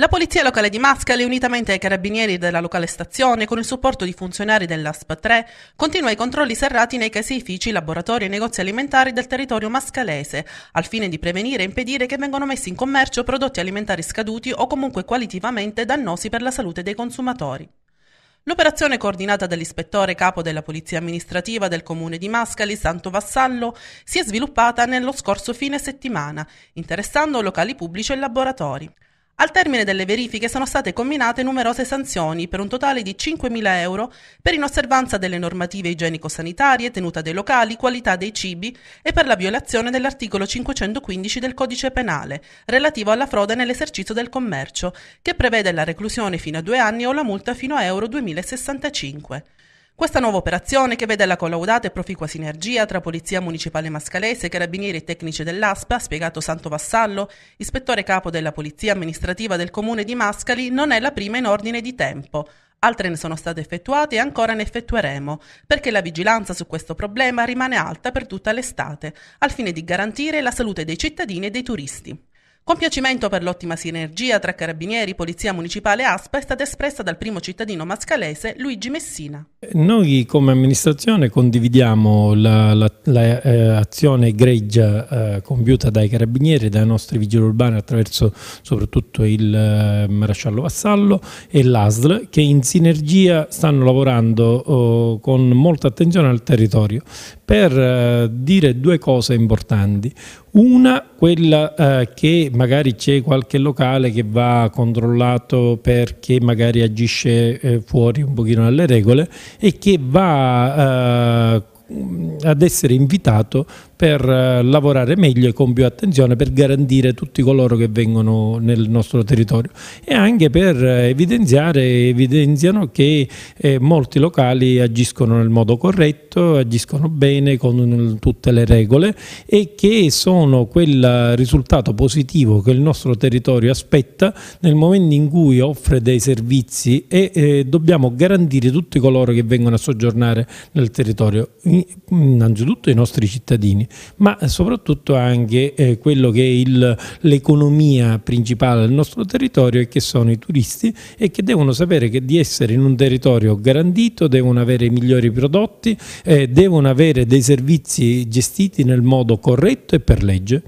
La polizia locale di Mascali, unitamente ai carabinieri della locale stazione, con il supporto di funzionari dell'ASP 3, continua i controlli serrati nei caseifici, laboratori e negozi alimentari del territorio mascalese, al fine di prevenire e impedire che vengano messi in commercio prodotti alimentari scaduti o comunque qualitativamente dannosi per la salute dei consumatori. L'operazione coordinata dall'ispettore capo della Polizia amministrativa del comune di Mascali, Santo Vassallo, si è sviluppata nello scorso fine settimana, interessando locali pubblici e laboratori. Al termine delle verifiche sono state combinate numerose sanzioni per un totale di 5.000 euro per inosservanza delle normative igienico-sanitarie, tenuta dei locali, qualità dei cibi e per la violazione dell'articolo 515 del codice penale relativo alla frode nell'esercizio del commercio, che prevede la reclusione fino a due anni o la multa fino a euro 2065. Questa nuova operazione, che vede la collaudata e proficua sinergia tra Polizia Municipale Mascalese, Carabinieri e tecnici dell'ASPA, spiegato Santo Vassallo, ispettore capo della Polizia Amministrativa del Comune di Mascali, non è la prima in ordine di tempo. Altre ne sono state effettuate e ancora ne effettueremo, perché la vigilanza su questo problema rimane alta per tutta l'estate, al fine di garantire la salute dei cittadini e dei turisti. Compiacimento per l'ottima sinergia tra Carabinieri, Polizia Municipale e ASPA è stata espressa dal primo cittadino mascalese Luigi Messina. Noi come amministrazione condividiamo l'azione la, la, eh, egregia eh, compiuta dai Carabinieri e dai nostri vigili urbani attraverso soprattutto il eh, Marasciallo Vassallo e l'ASL che in sinergia stanno lavorando oh, con molta attenzione al territorio per eh, dire due cose importanti. Una, quella eh, che magari c'è qualche locale che va controllato perché magari agisce eh, fuori un pochino dalle regole e che va eh, ad essere invitato per eh, lavorare meglio e con più attenzione per garantire tutti coloro che vengono nel nostro territorio e anche per eh, evidenziare evidenziano che eh, molti locali agiscono nel modo corretto, agiscono bene con tutte le regole e che sono quel risultato positivo che il nostro territorio aspetta nel momento in cui offre dei servizi e dobbiamo garantire tutti coloro che vengono a soggiornare nel territorio, innanzitutto i nostri cittadini ma soprattutto anche eh, quello che è l'economia principale del nostro territorio e che sono i turisti e che devono sapere che di essere in un territorio garantito, devono avere i migliori prodotti, eh, devono avere dei servizi gestiti nel modo corretto e per legge.